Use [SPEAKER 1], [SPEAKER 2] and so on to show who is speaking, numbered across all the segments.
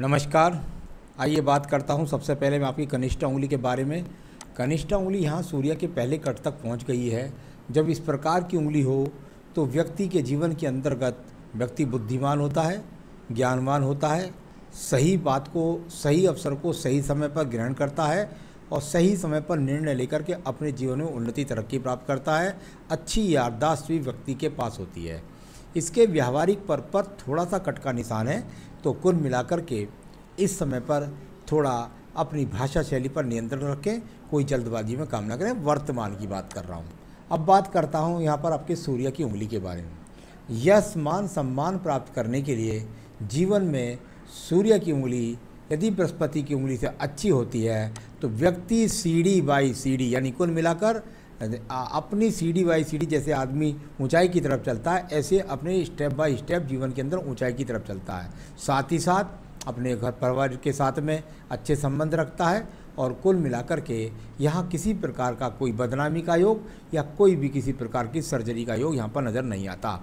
[SPEAKER 1] नमस्कार आइए बात करता हूँ सबसे पहले मैं आपकी कनिष्ठा उंगली के बारे में कनिष्ठा उंगली यहाँ सूर्य के पहले कट तक पहुँच गई है जब इस प्रकार की उंगली हो तो व्यक्ति के जीवन के अंतर्गत व्यक्ति बुद्धिमान होता है ज्ञानवान होता है सही बात को सही अवसर को सही समय पर ग्रहण करता है और सही समय पर निर्णय लेकर के अपने जीवन में उन्नति तरक्की प्राप्त करता है अच्छी याददाश्त भी व्यक्ति के पास होती है इसके व्यावहारिक पर पर थोड़ा सा कट का निशान है तो कुल मिलाकर के इस समय पर थोड़ा अपनी भाषा शैली पर नियंत्रण रखें कोई जल्दबाजी में काम ना करें वर्तमान की बात कर रहा हूँ अब बात करता हूँ यहाँ पर आपके सूर्य की उंगली के बारे में यश मान सम्मान प्राप्त करने के लिए जीवन में सूर्य की उंगली यदि बृहस्पति की उंगली से अच्छी होती है तो व्यक्ति सीढ़ी बाई सीढ़ी यानी कुल मिलाकर अपनी सीढ़ी बाई सीढ़ी जैसे आदमी ऊंचाई की तरफ चलता है ऐसे अपने स्टेप बाय स्टेप जीवन के अंदर ऊंचाई की तरफ चलता है साथ ही साथ अपने घर परिवार के साथ में अच्छे संबंध रखता है और कुल मिलाकर के यहाँ किसी प्रकार का कोई बदनामी का योग या कोई भी किसी प्रकार की सर्जरी का योग यहाँ पर नज़र नहीं आता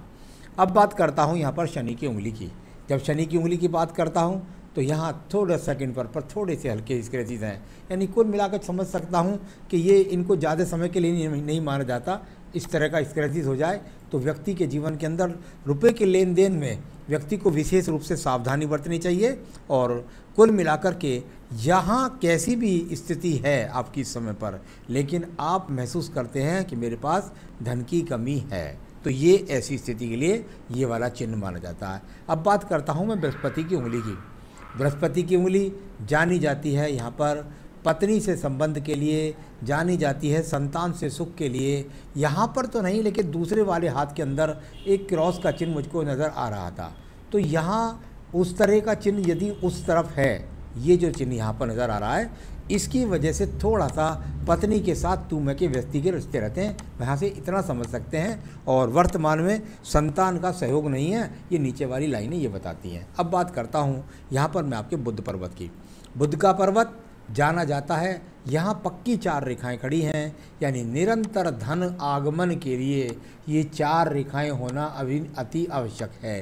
[SPEAKER 1] अब बात करता हूँ यहाँ पर शनि की उंगली की जब शनि की उंगली की बात करता हूँ तो यहाँ थोड़ा सेकंड पर पर थोड़े से हल्के स्क्रेचेज हैं यानी कुल मिलाकर समझ सकता हूँ कि ये इनको ज़्यादा समय के लिए नहीं माना जाता इस तरह का स्क्रैचेज हो जाए तो व्यक्ति के जीवन के अंदर रुपए के लेन देन में व्यक्ति को विशेष रूप से सावधानी बरतनी चाहिए और कुल मिलाकर के यहाँ कैसी भी स्थिति है आपकी इस समय पर लेकिन आप महसूस करते हैं कि मेरे पास धन की कमी है तो ये ऐसी स्थिति के लिए ये वाला चिन्ह माना जाता है अब बात करता हूँ मैं बृहस्पति की उंगली की बृहस्पति की उंगली जानी जाती है यहाँ पर पत्नी से संबंध के लिए जानी जाती है संतान से सुख के लिए यहाँ पर तो नहीं लेकिन दूसरे वाले हाथ के अंदर एक क्रॉस का चिन्ह मुझको नज़र आ रहा था तो यहाँ उस तरह का चिन्ह यदि उस तरफ है ये जो चिन्ह यहाँ पर नज़र आ रहा है इसकी वजह से थोड़ा सा पत्नी के साथ तू मैं के व्यक्ति के रिश्ते रहते हैं वहाँ से इतना समझ सकते हैं और वर्तमान में संतान का सहयोग नहीं है ये नीचे वाली लाइनें ये बताती हैं अब बात करता हूँ यहाँ पर मैं आपके बुद्ध पर्वत की बुद्ध का पर्वत जाना जाता है यहाँ पक्की चार रेखाएं खड़ी हैं यानी निरंतर धन आगमन के लिए ये चार रेखाएं होना अभी अति आवश्यक है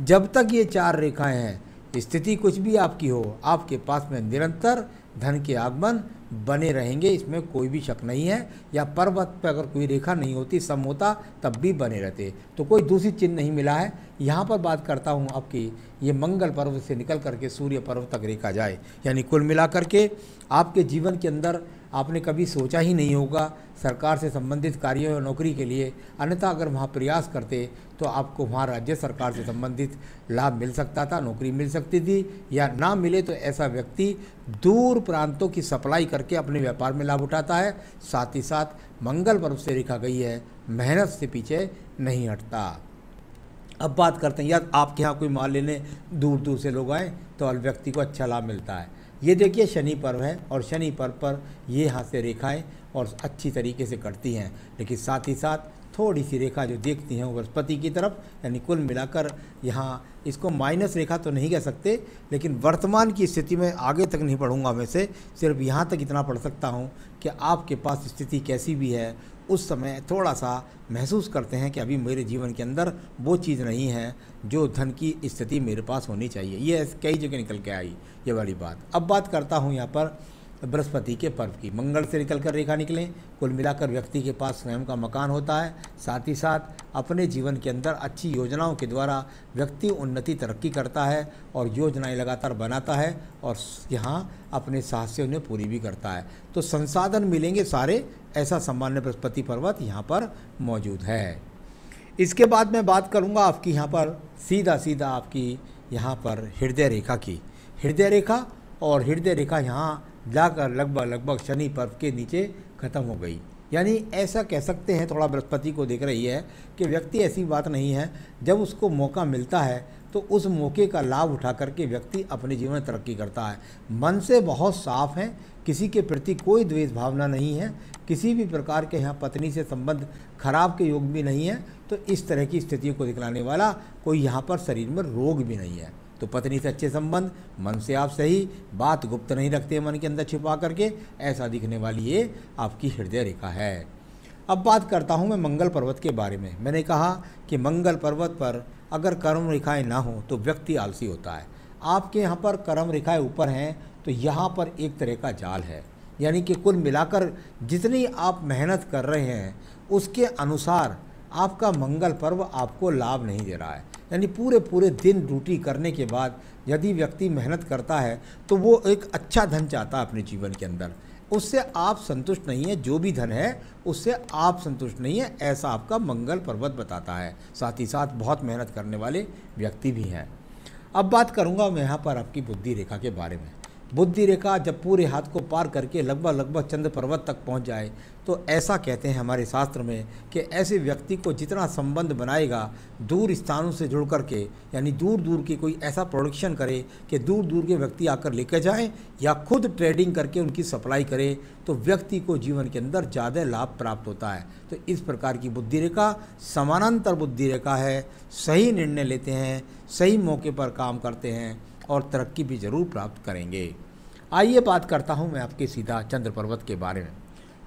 [SPEAKER 1] जब तक ये चार रेखाएं हैं स्थिति कुछ भी आपकी हो आपके पास में निरंतर धन के आगमन बने रहेंगे इसमें कोई भी शक नहीं है या पर्वत पर अगर कोई रेखा नहीं होती सम होता तब भी बने रहते तो कोई दूसरी चिन्ह नहीं मिला है यहाँ पर बात करता हूँ आपकी ये मंगल पर्व से निकल करके सूर्य पर्व तक रेखा जाए यानी कुल मिला करके आपके जीवन के अंदर आपने कभी सोचा ही नहीं होगा सरकार से संबंधित कार्यों या नौकरी के लिए अन्यथा अगर वहाँ प्रयास करते तो आपको वहाँ राज्य सरकार से संबंधित लाभ मिल सकता था नौकरी मिल सकती थी या ना मिले तो ऐसा व्यक्ति दूर प्रांतों की सप्लाई करके अपने व्यापार में लाभ उठाता है साथ ही साथ मंगल पर्व से रेखा गई है मेहनत से पीछे नहीं हटता अब बात करते हैं यार आपके यहाँ कोई माल लेने दूर दूर से लोग आए तो अल व्यक्ति को अच्छा लाभ मिलता है ये देखिए शनि पर्व है और शनि पर्व पर ये हाथ से रेखाएं और अच्छी तरीके से कटती हैं लेकिन साथ ही साथ थोड़ी सी रेखा जो देखती हैं वृहस्पति वनस्पति की तरफ यानी कुल मिलाकर यहाँ इसको माइनस रेखा तो नहीं कह सकते लेकिन वर्तमान की स्थिति में आगे तक नहीं पढ़ूंगा वैसे सिर्फ यहाँ तक इतना पढ़ सकता हूँ कि आपके पास स्थिति कैसी भी है उस समय थोड़ा सा महसूस करते हैं कि अभी मेरे जीवन के अंदर वो चीज़ नहीं है जो धन की स्थिति मेरे पास होनी चाहिए ये कई जगह निकल के आई ये वाली बात अब बात करता हूँ यहाँ पर बृहस्पति के पर्व की मंगल से निकलकर रेखा निकलें कुल मिलाकर व्यक्ति के पास स्वयं का मकान होता है साथ ही साथ अपने जीवन के अंदर अच्छी योजनाओं के द्वारा व्यक्ति उन्नति तरक्की करता है और योजनाएं लगातार बनाता है और यहाँ अपने से उन्हें पूरी भी करता है तो संसाधन मिलेंगे सारे ऐसा सामान्य बृहस्पति पर्वत यहाँ पर मौजूद है इसके बाद मैं बात करूँगा आपकी यहाँ पर सीधा सीधा आपकी यहाँ पर हृदय रेखा की हृदय रेखा और हृदय रेखा यहाँ जाकर लगभग लगभग शनि पर्व के नीचे खत्म हो गई यानी ऐसा कह सकते हैं थोड़ा बृहस्पति को देख रही है कि व्यक्ति ऐसी बात नहीं है जब उसको मौका मिलता है तो उस मौके का लाभ उठा करके व्यक्ति अपने जीवन में तरक्की करता है मन से बहुत साफ है किसी के प्रति कोई द्वेष भावना नहीं है किसी भी प्रकार के यहाँ पत्नी से संबंध खराब के योग भी नहीं है तो इस तरह की स्थितियों को दिखलाने वाला कोई यहाँ पर शरीर में रोग भी नहीं है तो पत्नी से अच्छे संबंध मन से आप सही बात गुप्त नहीं रखते मन के अंदर छिपा करके ऐसा दिखने वाली ये आपकी हृदय रेखा है अब बात करता हूँ मैं मंगल पर्वत के बारे में मैंने कहा कि मंगल पर्वत पर अगर कर्म रेखाएँ ना हों तो व्यक्ति आलसी होता है आपके यहाँ पर कर्म रेखाएं ऊपर हैं तो यहाँ पर एक तरह का जाल है यानी कि कुल मिलाकर जितनी आप मेहनत कर रहे हैं उसके अनुसार आपका मंगल पर्व आपको लाभ नहीं दे रहा है यानी पूरे पूरे दिन ड्यूटी करने के बाद यदि व्यक्ति मेहनत करता है तो वो एक अच्छा धन चाहता है अपने जीवन के अंदर उससे आप संतुष्ट नहीं है जो भी धन है उससे आप संतुष्ट नहीं है ऐसा आपका मंगल पर्वत बताता है साथ ही साथ बहुत मेहनत करने वाले व्यक्ति भी हैं अब बात करूँगा मैं यहाँ पर आपकी बुद्धि रेखा के बारे में बुद्धि रेखा जब पूरे हाथ को पार करके लगभग लगभग चंद्र पर्वत तक पहुंच जाए तो ऐसा कहते हैं हमारे शास्त्र में कि ऐसे व्यक्ति को जितना संबंध बनाएगा दूर स्थानों से जुड़ कर के यानी दूर दूर के कोई ऐसा प्रोडक्शन करे कि दूर दूर के व्यक्ति आकर लेकर जाएं या खुद ट्रेडिंग करके उनकी सप्लाई करे तो व्यक्ति को जीवन के अंदर ज़्यादा लाभ प्राप्त होता है तो इस प्रकार की बुद्धि रेखा समानांतर बुद्धि रेखा है सही निर्णय लेते हैं सही मौके पर काम करते हैं और तरक्की भी ज़रूर प्राप्त करेंगे आइए बात करता हूँ मैं आपके सीधा चंद्र पर्वत के बारे में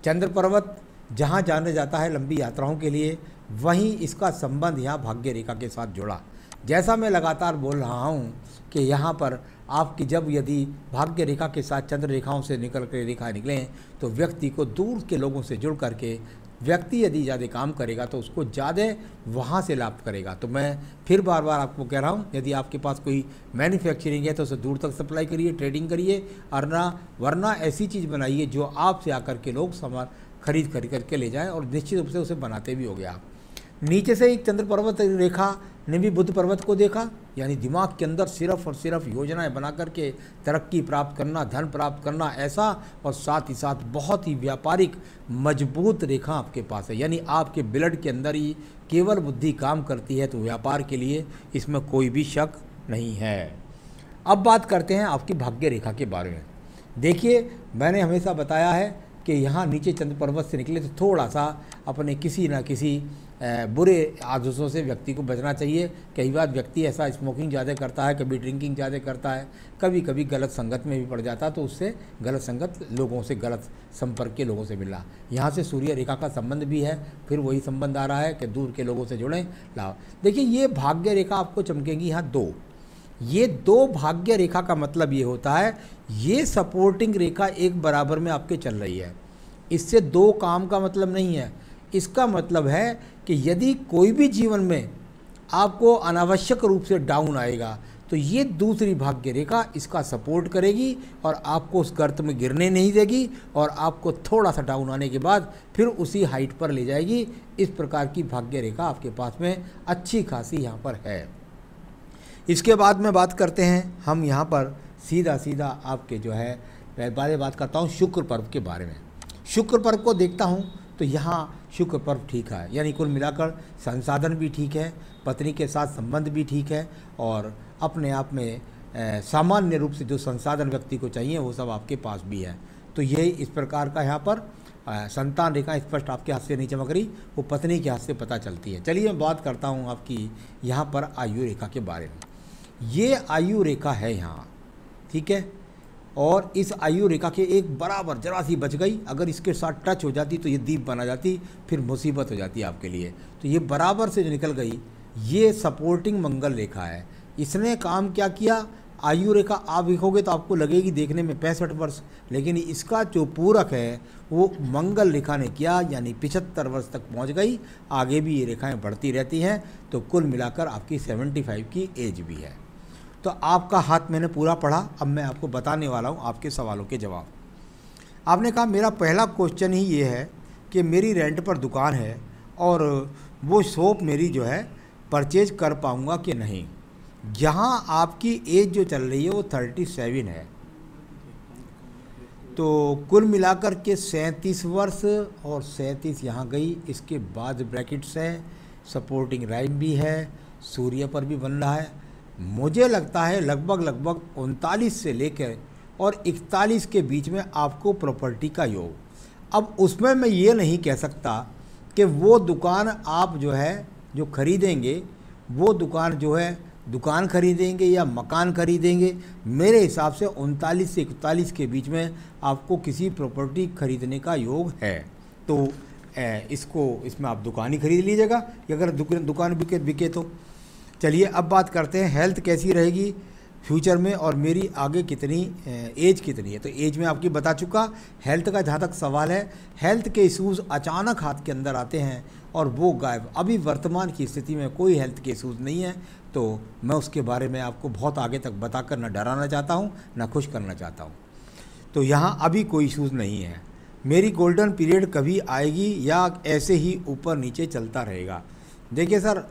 [SPEAKER 1] चंद्र पर्वत जहाँ जाने जाता है लंबी यात्राओं के लिए वहीं इसका संबंध यहाँ भाग्य रेखा के साथ जुड़ा जैसा मैं लगातार बोल रहा हूँ कि यहाँ पर आपकी जब यदि भाग्य रेखा के साथ चंद्र रेखाओं से निकल कर रेखाएँ निकलें तो व्यक्ति को दूर के लोगों से जुड़ करके व्यक्ति यदि ज़्यादा काम करेगा तो उसको ज़्यादा वहाँ से लाभ करेगा तो मैं फिर बार बार आपको कह रहा हूँ यदि आपके पास कोई मैन्युफैक्चरिंग है तो उसे दूर तक सप्लाई करिए ट्रेडिंग करिए वरना वरना ऐसी चीज़ बनाइए जो आपसे आकर के लोग सामान खरीद खरीद करके ले जाएँ और निश्चित रूप से उसे बनाते भी हो गया आप नीचे से एक चंद्र पर्वत रेखा ने भी बुद्ध पर्वत को देखा यानी दिमाग के अंदर सिर्फ और सिर्फ योजनाएं बना करके तरक्की प्राप्त करना धन प्राप्त करना ऐसा और साथ ही साथ बहुत ही व्यापारिक मजबूत रेखा आपके पास है यानी आपके ब्लड के अंदर ही केवल बुद्धि काम करती है तो व्यापार के लिए इसमें कोई भी शक नहीं है अब बात करते हैं आपकी भाग्य रेखा के बारे में देखिए मैंने हमेशा बताया है कि यहाँ नीचे चंद्र पर्वत से निकले तो थोड़ा सा अपने किसी न किसी बुरे आदतों से व्यक्ति को बचना चाहिए कई बार व्यक्ति ऐसा स्मोकिंग ज़्यादा करता है कभी ड्रिंकिंग ज़्यादा करता है कभी कभी गलत संगत में भी पड़ जाता है तो उससे गलत संगत लोगों से गलत संपर्क के लोगों से मिला यहाँ से सूर्य रेखा का संबंध भी है फिर वही संबंध आ रहा है कि दूर के लोगों से जुड़ें लाओ देखिए ये भाग्य रेखा आपको चमकेगी यहाँ दो ये दो भाग्य रेखा का मतलब ये होता है ये सपोर्टिंग रेखा एक बराबर में आपके चल रही है इससे दो काम का मतलब नहीं है इसका मतलब है कि यदि कोई भी जीवन में आपको अनावश्यक रूप से डाउन आएगा तो ये दूसरी भाग्य रेखा इसका सपोर्ट करेगी और आपको उस गर्त में गिरने नहीं देगी और आपको थोड़ा सा डाउन आने के बाद फिर उसी हाइट पर ले जाएगी इस प्रकार की भाग्य रेखा आपके पास में अच्छी खासी यहाँ पर है इसके बाद में बात करते हैं हम यहाँ पर सीधा सीधा आपके जो है मैं बारे बात करता हूँ शुक्र पर्व के बारे में शुक्र पर्व को देखता हूँ तो यहाँ शुक्र पर्व ठीक है यानी कुल मिलाकर संसाधन भी ठीक है पत्नी के साथ संबंध भी ठीक है और अपने आप में सामान्य रूप से जो संसाधन व्यक्ति को चाहिए वो सब आपके पास भी है तो ये इस प्रकार का यहाँ पर संतान रेखा स्पष्ट आपके हाथ से नहीं चमक रही वो पत्नी के हाथ से पता चलती है चलिए मैं बात करता हूँ आपकी यहाँ पर आयु रेखा के बारे में ये आयु रेखा है यहाँ ठीक है और इस आयु रेखा के एक बराबर जरा सी बच गई अगर इसके साथ टच हो जाती तो ये दीप बना जाती फिर मुसीबत हो जाती आपके लिए तो ये बराबर से जो निकल गई ये सपोर्टिंग मंगल रेखा है इसने काम क्या किया आयु रेखा आप देखोगे तो आपको लगेगी देखने में पैंसठ वर्ष लेकिन इसका जो पूरक है वो मंगल रेखा ने किया यानी पिछहत्तर वर्ष तक पहुंच गई आगे भी ये रेखाएं बढ़ती रहती हैं तो कुल मिलाकर आपकी 75 की एज भी है तो आपका हाथ मैंने पूरा पढ़ा अब मैं आपको बताने वाला हूँ आपके सवालों के जवाब आपने कहा मेरा पहला क्वेश्चन ही ये है कि मेरी रेंट पर दुकान है और वो शॉप मेरी जो है परचेज कर पाऊँगा कि नहीं जहाँ आपकी एज जो चल रही है वो थर्टी सेवन है तो कुल मिलाकर के सैंतीस वर्ष और सैंतीस यहाँ गई इसके बाद ब्रैकेट्स है सपोर्टिंग राइम भी है सूर्य पर भी बन रहा है मुझे लगता है लगभग लगभग उनतालीस से लेकर और इकतालीस के बीच में आपको प्रॉपर्टी का योग अब उसमें मैं ये नहीं कह सकता कि वो दुकान आप जो है जो खरीदेंगे वो दुकान जो है दुकान खरीदेंगे या मकान खरीदेंगे मेरे हिसाब से उनतालीस से इकतालीस के बीच में आपको किसी प्रॉपर्टी खरीदने का योग है तो इसको इसमें आप दुकान ही खरीद लीजिएगा अगर दुकान बिके बिके तो चलिए अब बात करते हैं हेल्थ कैसी रहेगी फ्यूचर में और मेरी आगे कितनी एज कितनी है तो एज में आपकी बता चुका हेल्थ का जहाँ तक सवाल है हेल्थ के इशूज़ अचानक हाथ के अंदर आते हैं और वो गायब अभी वर्तमान की स्थिति में कोई हेल्थ के इशूज़ नहीं है तो मैं उसके बारे में आपको बहुत आगे तक बताकर ना डराना चाहता हूँ ना खुश करना चाहता हूँ तो यहाँ अभी कोई इशूज़ नहीं है मेरी गोल्डन पीरियड कभी आएगी या ऐसे ही ऊपर नीचे चलता रहेगा देखिए सर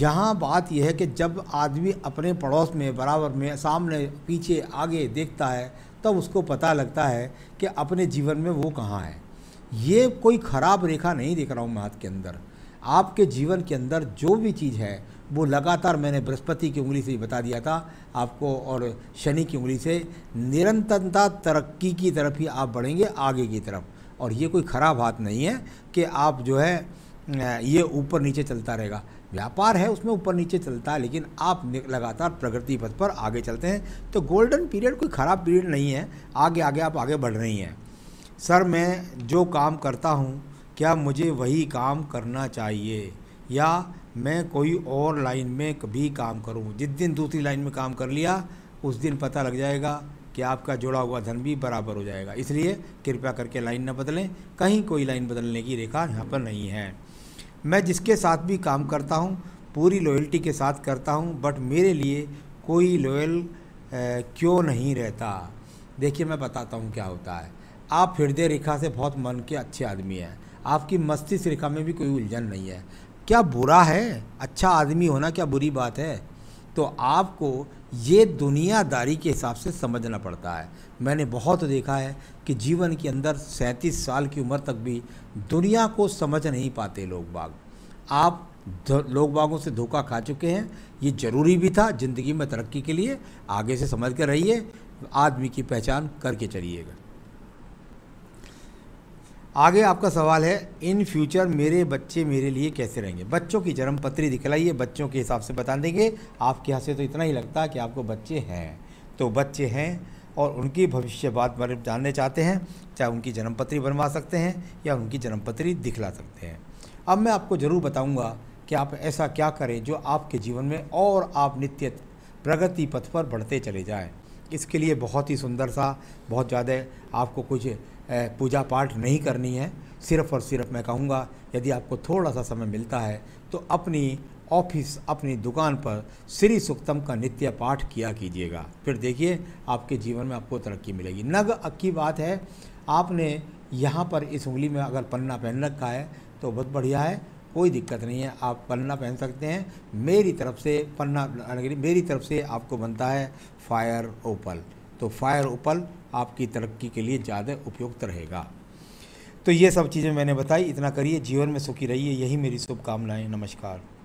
[SPEAKER 1] यहाँ बात यह है कि जब आदमी अपने पड़ोस में बराबर में सामने पीछे आगे देखता है तब तो उसको पता लगता है कि अपने जीवन में वो कहाँ है ये कोई ख़राब रेखा नहीं देख रहा हूँ मैं हाथ के अंदर आपके जीवन के अंदर जो भी चीज़ है वो लगातार मैंने बृहस्पति की उंगली से ही बता दिया था आपको और शनि की उंगली से निरंतरता तरक्की की तरफ ही आप बढ़ेंगे आगे की तरफ और ये कोई ख़राब हाथ नहीं है कि आप जो है ये ऊपर नीचे चलता रहेगा व्यापार है उसमें ऊपर नीचे चलता है लेकिन आप लगातार प्रगति पथ पर आगे चलते हैं तो गोल्डन पीरियड कोई ख़राब पीरियड नहीं है आगे आगे आप आगे बढ़ रही हैं सर मैं जो काम करता हूँ क्या मुझे वही काम करना चाहिए या मैं कोई और लाइन में कभी काम करूँ जिस दिन दूसरी लाइन में काम कर लिया उस दिन पता लग जाएगा कि आपका जुड़ा हुआ धन भी बराबर हो जाएगा इसलिए कृपया करके लाइन न बदलें कहीं कोई लाइन बदलने की रेखा यहाँ पर नहीं है मैं जिसके साथ भी काम करता हूँ पूरी लॉयल्टी के साथ करता हूँ बट मेरे लिए कोई लॉयल क्यों नहीं रहता देखिए मैं बताता हूँ क्या होता है आप हृदय रेखा से बहुत मन के अच्छे आदमी हैं आपकी मस्तिष्क रेखा में भी कोई उलझन नहीं है क्या बुरा है अच्छा आदमी होना क्या बुरी बात है तो आपको ये दुनियादारी के हिसाब से समझना पड़ता है मैंने बहुत देखा है कि जीवन के अंदर सैंतीस साल की उम्र तक भी दुनिया को समझ नहीं पाते लोग बाग आप लोग बागों से धोखा खा चुके हैं ये ज़रूरी भी था ज़िंदगी में तरक्की के लिए आगे से समझ कर रहिए आदमी की पहचान करके चलिएगा आगे आपका सवाल है इन फ्यूचर मेरे बच्चे मेरे लिए कैसे रहेंगे बच्चों की जन्म पत्री दिखलाइए बच्चों के हिसाब से बता देंगे आपके यहाँ से तो इतना ही लगता है कि आपको बच्चे हैं तो बच्चे हैं और उनकी भविष्य बात बारे में जानने चाहते हैं चाहे उनकी जन्मपत्री बनवा सकते हैं या उनकी जन्मपत्री दिखला सकते हैं अब मैं आपको ज़रूर बताऊँगा कि आप ऐसा क्या करें जो आपके जीवन में और आप नित्य प्रगति पथ पर बढ़ते चले जाएँ इसके लिए बहुत ही सुंदर सा बहुत ज़्यादा आपको कुछ पूजा पाठ नहीं करनी है सिर्फ और सिर्फ मैं कहूँगा यदि आपको थोड़ा सा समय मिलता है तो अपनी ऑफिस अपनी दुकान पर श्री सुक्तम का नित्य पाठ किया कीजिएगा फिर देखिए आपके जीवन में आपको तरक्की मिलेगी नग अक्की बात है आपने यहाँ पर इस उंगली में अगर पन्ना पहन रखा है तो बहुत बढ़िया है कोई दिक्कत नहीं है आप पन्ना पहन सकते हैं मेरी तरफ से पन्ना मेरी तरफ से आपको बनता है फायर ओपल तो फायर ओपल आपकी तरक्की के लिए ज़्यादा उपयुक्त रहेगा तो ये सब चीज़ें मैंने बताई इतना करिए जीवन में सुखी रहिए यही मेरी शुभकामनाएँ नमस्कार